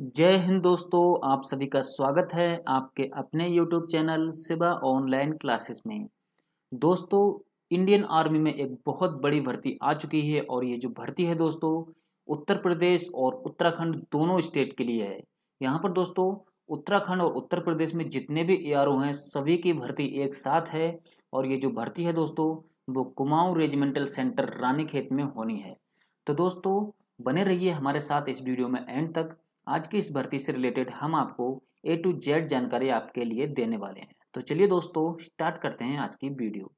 जय हिंद दोस्तों आप सभी का स्वागत है आपके अपने YouTube channel Siba online classes में दोस्तों इंडियन आर्मी में एक बहुत बड़ी भर्ती आ चुकी है और ये जो भर्ती है दोस्तों उत्तर प्रदेश और उत्तराखंड दोनों स्टेट के लिए है यहाँ पर दोस्तों उत्तराखंड और उत्तर प्रदेश में जितने भी ए हैं सभी की भर्ती एक साथ है और ये जो भर्ती है दोस्तों वो कुमाऊँ रेजिमेंटल सेंटर रानीखेत में होनी है तो दोस्तों बने रहिए हमारे साथ इस वीडियो में एंड तक आज की इस भर्ती से रिलेटेड हम आपको ए टू जेड जानकारी आपके लिए देने वाले हैं तो चलिए दोस्तों स्टार्ट करते हैं आज की वीडियो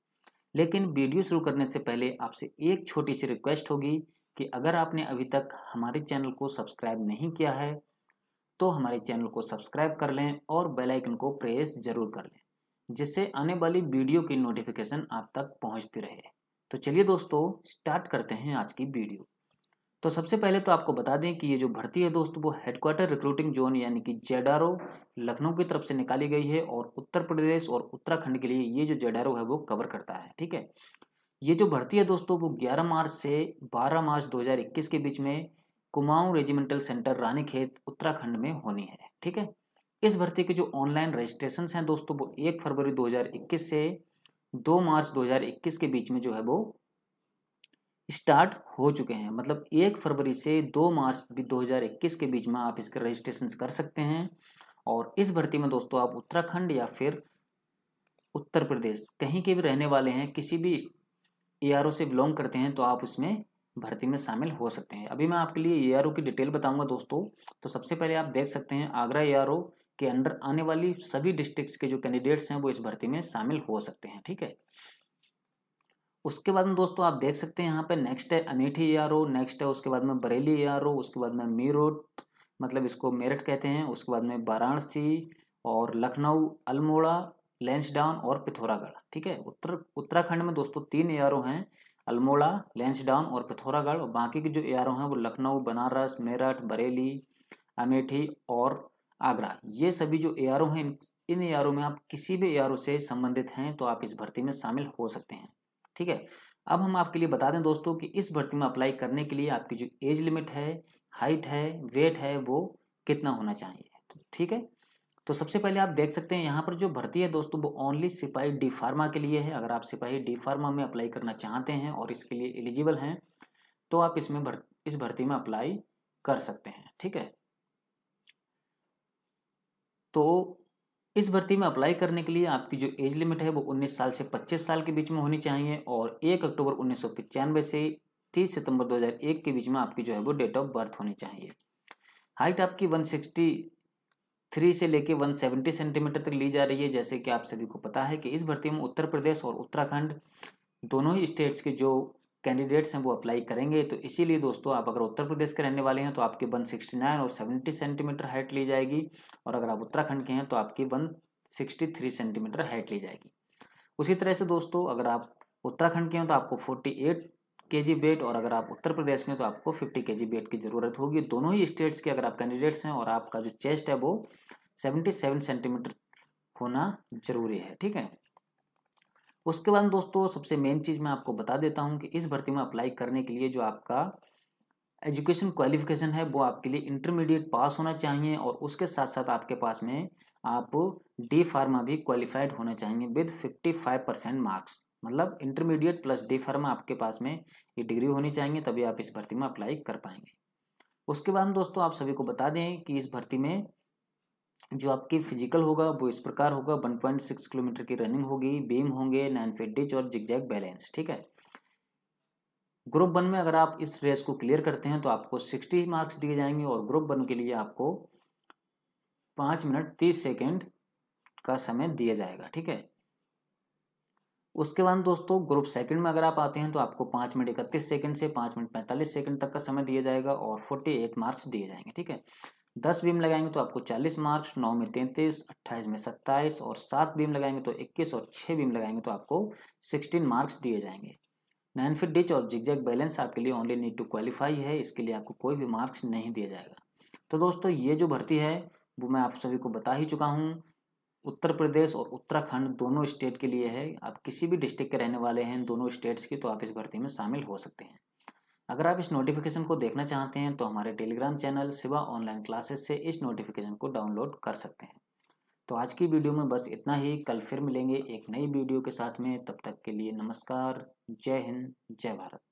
लेकिन वीडियो शुरू करने से पहले आपसे एक छोटी सी रिक्वेस्ट होगी कि अगर आपने अभी तक हमारे चैनल को सब्सक्राइब नहीं किया है तो हमारे चैनल को सब्सक्राइब कर लें और बेल आइकन को प्रेस जरूर कर लें जिससे आने वाली वीडियो की नोटिफिकेशन आप तक पहुंचती रहे तो चलिए दोस्तों स्टार्ट करते हैं आज की वीडियो तो सबसे पहले तो आपको बता दें कि ये जो भर्ती है दोस्तों वो हेडक्वार्टर रिक्रूटिंग जोन यानी कि जेडारो लखनऊ की तरफ से निकाली गई है और उत्तर प्रदेश और उत्तराखंड के लिए ये जो जेडारो है वो कवर करता है ठीक है ये जो भर्ती है दोस्तों वो 11 मार्च से 12 मार्च 2021 के बीच में कुमाऊं रेजिमेंटल सेंटर रानीखेत उत्तराखंड में होनी है ठीक है इस भर्ती के जो ऑनलाइन रजिस्ट्रेशन हैं दोस्तों वो एक फरवरी 2021 से 2 मार्च 2021 के बीच में जो है वो स्टार्ट हो चुके हैं मतलब एक फरवरी से दो मार्च 2021 के बीच में आप इसके रजिस्ट्रेशन कर सकते हैं और इस भर्ती में दोस्तों आप उत्तराखंड या फिर उत्तर प्रदेश कहीं के भी रहने वाले हैं किसी भी ए से बिलोंग करते हैं तो आप उसमें भर्ती में शामिल हो सकते हैं अभी मैं आपके लिए ए की डिटेल बताऊंगा दोस्तों तो सबसे पहले आप देख सकते हैं आगरा ए के अंडर आने वाली सभी डिस्ट्रिक्ट के जो कैंडिडेट्स हैं वो इस भर्ती में शामिल हो सकते हैं ठीक है उसके बाद में दोस्तों आप देख सकते हैं यहाँ पे नेक्स्ट है Amethi A R O next है उसके बाद में बरेली ए आर ओ उसके बाद में मीरोट मतलब इसको मेरठ कहते हैं उसके बाद में वाराणसी और लखनऊ अल्मोड़ा लेंसडाउन और पिथौरागढ़ ठीक है उत्तर उत्तराखंड में दोस्तों तीन ए हैं अल्मोड़ा लेंसडाउन और पिथौरागढ़ और बाकी के जो ए हैं वो लखनऊ बनारस मेरठ बरेली अमेठी और आगरा ये सभी जो ए हैं इन ए में आप किसी भी ए से संबंधित हैं तो आप इस भर्ती में शामिल हो सकते हैं ठीक है अब हम आपके लिए बता दें दोस्तों कि इस भर्ती में अप्लाई करने के लिए आपकी जो एज लिमिट है हाइट है वेट है वो कितना होना चाहिए तो ठीक है तो सबसे पहले आप देख सकते हैं यहाँ पर जो भर्ती है दोस्तों वो ओनली सिपाही डी फार्मा के लिए है अगर आप सिपाही डी फार्मा में अप्लाई करना चाहते हैं और इसके लिए एलिजिबल हैं तो आप इसमें भर, इस भर्ती में अप्लाई कर सकते हैं ठीक है तो इस भर्ती में अप्लाई करने के लिए आपकी जो एज लिमिट है वो 19 साल से 25 साल के बीच में होनी चाहिए और 1 अक्टूबर उन्नीस से 30 सितंबर 2001 के बीच में आपकी जो है वो डेट ऑफ बर्थ होनी चाहिए हाइट आपकी 163 से लेके 170 सेंटीमीटर तक ली जा रही है जैसे कि आप सभी को पता है कि इस भर्ती में उत्तर प्रदेश और उत्तराखंड दोनों ही स्टेट्स के जो कैंडिडेट्स हैं वो अप्लाई करेंगे तो इसीलिए दोस्तों आप अगर उत्तर प्रदेश के रहने वाले हैं तो आपकी वन सिक्सटी नाइन और सेवेंटी सेंटीमीटर हाइट ली जाएगी और अगर आप उत्तराखंड के हैं तो आपकी one sixty three centimetre height ली जाएगी उसी तरह से दोस्तों अगर आप उत्तराखंड के हैं तो आपको फोर्टी एट के जी वेट और अगर आप उत्तर प्रदेश के हैं तो आपको फिफ्टी के जी वेट की ज़रूरत होगी दोनों ही स्टेट्स के अगर आप कैंडिडेट्स हैं और आपका जो चेस्ट है वो सेवेंटी सेवन सेंटीमीटर होना जरूरी है ठीक है उसके बाद दोस्तों सबसे मेन चीज़ मैं आपको बता देता हूँ कि इस भर्ती में अप्लाई करने के लिए जो आपका एजुकेशन क्वालिफिकेशन है वो आपके लिए इंटरमीडिएट पास होना चाहिए और उसके साथ साथ आपके पास में आप डी फार्मा भी क्वालिफाइड होना चाहिए with fifty five percent marks मतलब इंटरमीडिएट प्लस डी फार्मा आपके पास में ये डिग्री होनी चाहिए तभी आप इस भर्ती में अप्लाई कर पाएंगे उसके बाद दोस्तों आप सभी को बता दें कि इस भर्ती में जो आपके फिजिकल होगा वो इस प्रकार होगा वन पॉइंट सिक्स किलोमीटर की रनिंग होगी बीम होंगे नाइन फिट डिच और जिगजैग बैलेंस ठीक है ग्रुप वन में अगर आप इस रेस को क्लियर करते हैं तो आपको सिक्सटी मार्क्स दिए जाएंगे और ग्रुप वन के लिए आपको पाँच मिनट तीस सेकेंड का समय दिया जाएगा ठीक है उसके बाद दोस्तों ग्रुप सेकंड में अगर आप आते हैं तो आपको पाँच मिनट इकतीस सेकंड से पाँच मिनट पैंतालीस सेकंड तक का समय दिया जाएगा और फोर्टी एट मार्क्स दिए जाएंगे ठीक है दस बीम लगाएंगे तो आपको चालीस मार्क्स नौ में तैंतीस अट्ठाईस में सत्ताईस और सात बीम लगाएंगे तो इक्कीस और छः बीम लगाएंगे तो आपको सिक्सटीन मार्क्स दिए जाएंगे नाइन फिट डिच और जिगजैग बैलेंस आपके लिए ओनली नीड टू क्वालिफाई है इसके लिए आपको कोई भी मार्क्स नहीं दिया जाएगा तो दोस्तों ये जो भर्ती है वो मैं आप सभी को बता ही चुका हूँ उत्तर प्रदेश और उत्तराखंड दोनों स्टेट के लिए है आप किसी भी डिस्ट्रिक्ट के रहने वाले हैं दोनों स्टेट्स की तो आप इस भर्ती में शामिल हो सकते हैं अगर आप इस नोटिफिकेशन को देखना चाहते हैं तो हमारे Telegram channel Siva online classes से इस नोटिफिकेशन को डाउनलोड कर सकते हैं तो आज की वीडियो में बस इतना ही कल फिर मिलेंगे एक नई वीडियो के साथ में तब तक के लिए नमस्कार जय हिंद जय भारत